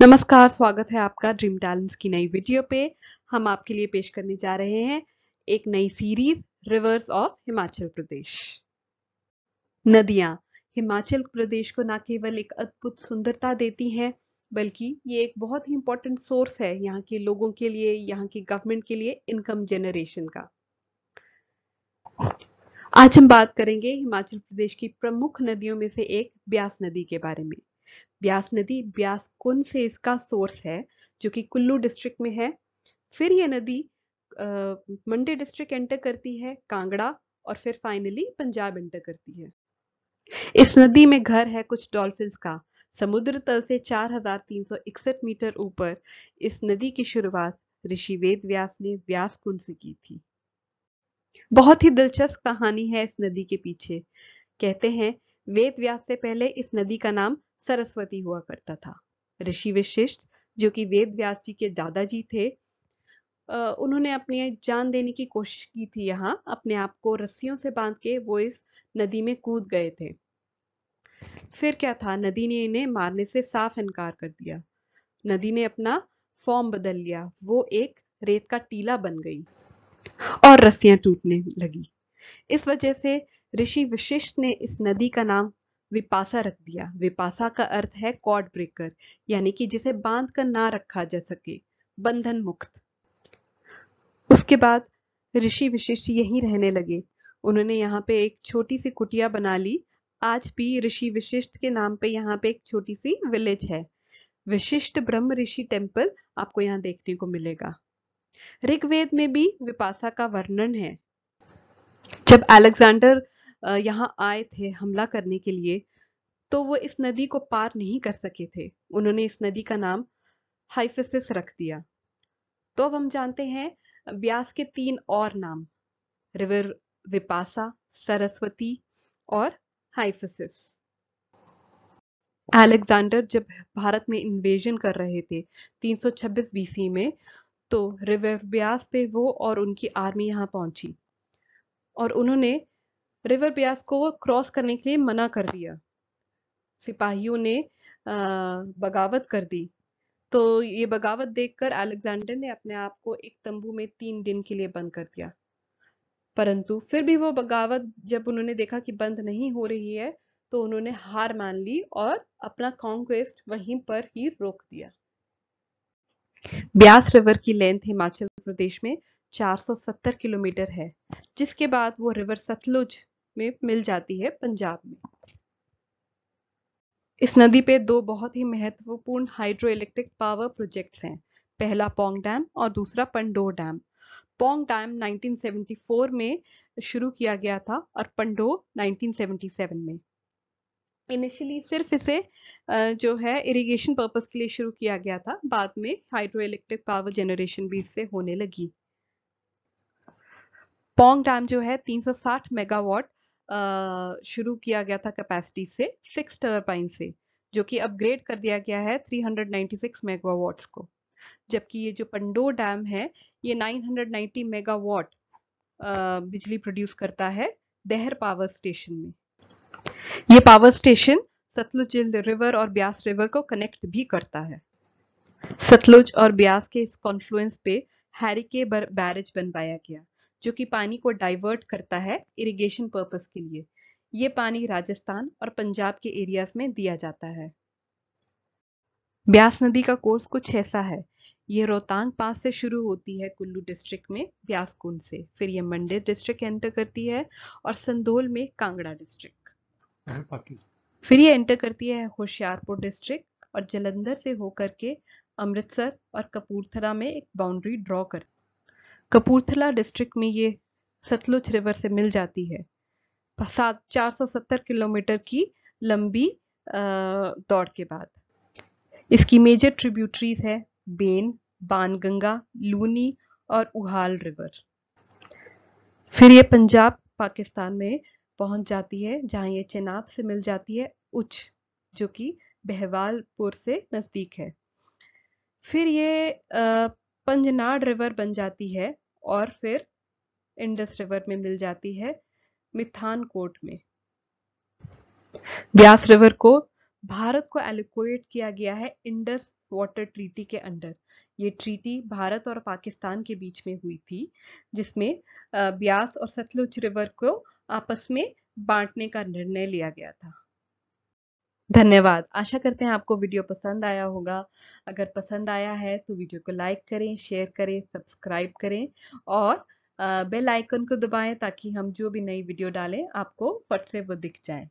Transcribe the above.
नमस्कार स्वागत है आपका ड्रीम टैलेंट्स की नई वीडियो पे हम आपके लिए पेश करने जा रहे हैं एक नई series rivers of Himachal Pradesh नदियां हिमाचल प्रदेश को ना केवल एक अद्भुत सुंदरता देती हैं बल्कि ये एक बहुत ही इंपॉर्टेंट सोर्स है यहाँ के लोगों के लिए यहाँ की गवर्नमेंट के लिए इनकम जनरेशन का आज हम बात करेंगे हिमाचल प्रदेश की प्रमुख नदियों में से एक ब्यास नदी के बारे में ब्यास नदी ब्यास कुंड से इसका सोर्स है जो कि कुल्लू डिस्ट्रिक्ट में है फिर यह नदी मंडी डिस्ट्रिक्ट एंटर करती है कांगड़ा और फिर फाइनली पंजाब एंटर करती है इस नदी में घर है कुछ डॉल्फिन का समुद्र तल से 4,361 मीटर ऊपर इस नदी की शुरुआत ऋषि वेद व्यास ने व्यास कुंड से की थी बहुत ही दिलचस्प कहानी है इस नदी के पीछे कहते हैं वेद व्यास से पहले इस नदी का नाम सरस्वती हुआ करता था ऋषि विशिष्ट जो कि वेद व्यास जी के दादाजी थे उन्होंने अपनी जान देने की कोशिश की थी यहाँ अपने आप को रस्सियों से बांध के वो इस नदी में कूद गए थे फिर क्या था नदी ने इन्हें मारने से साफ इनकार कर दिया नदी ने अपना फॉर्म बदल लिया वो एक रेत का टीला बन गई और रस्सियां टूटने लगी इस वजह से ऋषि विशिष्ट ने इस नदी का नाम विपासा रख दिया विपासा का अर्थ है कॉर्ड ब्रेकर यानी कि जिसे बांध कर ना रखा जा सके बंधन मुक्त उसके बाद ऋषि विशिष्ट यहीं रहने लगे उन्होंने यहाँ पे एक छोटी सी कुटिया बना ली आज भी ऋषि विशिष्ट के नाम पे यहाँ पे एक छोटी सी विलेज है विशिष्ट ब्रह्म ऋषि टेम्पल आपको यहाँ देखने को मिलेगा ऋग्वेद में भी विपासा का वर्णन है जब अलेक्जेंडर यहाँ आए थे हमला करने के लिए तो वो इस नदी को पार नहीं कर सके थे उन्होंने इस नदी का नाम हाइफिसिस रख दिया तो अब हम जानते हैं ब्यास के तीन और नाम रिवर विपासा सरस्वती और हाइफिसिस अलेक्जेंडर जब भारत में इन्वेजन कर रहे थे 326 बीसी में तो रिवर ब्यास पे वो और उनकी आर्मी यहाँ पहुंची और उन्होंने रिवर ब्यास को क्रॉस करने के लिए मना कर दिया सिपाहियों ने बगावत कर दी तो ये बगावत देखकर अलेक्जेंडर ने अपने आप को एक तंबू में तीन दिन के लिए बंद कर दिया परंतु फिर भी वो बगावत जब उन्होंने देखा कि बंद नहीं हो रही है तो उन्होंने हार मान ली और अपना कॉन्क्वेस्ट वहीं पर ही रोक दिया ब्यास रिवर की लेंथ हिमाचल प्रदेश में 470 किलोमीटर है जिसके बाद वो रिवर सतलुज में मिल जाती है पंजाब में इस नदी पे दो बहुत ही महत्वपूर्ण हाइड्रो इलेक्ट्रिक पावर प्रोजेक्ट्स हैं पहला पोंग डैम और दूसरा पंडोर डैम पोंग डैम 1974 में शुरू किया गया था और पंडोर 1977 में इनिशियली सिर्फ इसे जो है इरिगेशन पर्पस के लिए शुरू किया गया था बाद में हाइड्रो इलेक्ट्रिक पावर जनरेशन भी इससे होने लगी पोंग डैम जो है 360 मेगावाट शुरू किया गया था कैपेसिटी से सिक्स टर्बाइन से जो कि अपग्रेड कर दिया गया है 396 मेगावाट्स को जबकि ये जो पंडोर डैम है ये 990 मेगावाट बिजली प्रोड्यूस करता है देहर पावर स्टेशन में ये पावर स्टेशन सतलुज रिवर और ब्यास रिवर को कनेक्ट भी करता है सतलुज और ब्यास के इस कॉन्फ्लुएंस पे हैरिके बैरेज बनवाया गया जो कि पानी को डाइवर्ट करता है इरिगेशन पर्पस के लिए ये पानी राजस्थान और पंजाब के एरियाज में दिया जाता है ब्यास नदी का कोर्स कुछ ऐसा है यह रोहतांग पास से शुरू होती है कुल्लू डिस्ट्रिक्ट में ब्यास कुंड से फिर यह मंडी डिस्ट्रिक्ट एंटर करती है और संदोल में कांगड़ा डिस्ट्रिक्ट फिर यह एंटर करती है होशियारपुर डिस्ट्रिक्ट और जलंधर से होकर के अमृतसर और कपूरथला में एक बाउंड्री ड्रॉ करती है कपूरथला डिस्ट्रिक्ट में ये सतलुज रिवर से मिल जाती है सात चार सौ सत्तर किलोमीटर की लंबी दौड़ के बाद इसकी मेजर ट्रिब्यूटरीज है बेन बानगंगा लूनी और उहाल रिवर फिर ये पंजाब पाकिस्तान में पहुंच जाती है जहां ये चेनाब से मिल जाती है उच्च जो कि बहवालपुर से नज़दीक है फिर ये पंजनाड रिवर बन जाती है और फिर इंडस रिवर में मिल जाती है मिथान कोट में ब्यास रिवर को भारत को एलोकोएट किया गया है इंडस वाटर ट्रीटी के अंडर ये ट्रीटी भारत और पाकिस्तान के बीच में हुई थी जिसमें ब्यास और सतलुज रिवर को आपस में बांटने का निर्णय लिया गया था धन्यवाद आशा करते हैं आपको वीडियो पसंद आया होगा अगर पसंद आया है तो वीडियो को लाइक करें शेयर करें सब्सक्राइब करें और बेल आइकन को दबाएं ताकि हम जो भी नई वीडियो डालें आपको फट से वो दिख जाए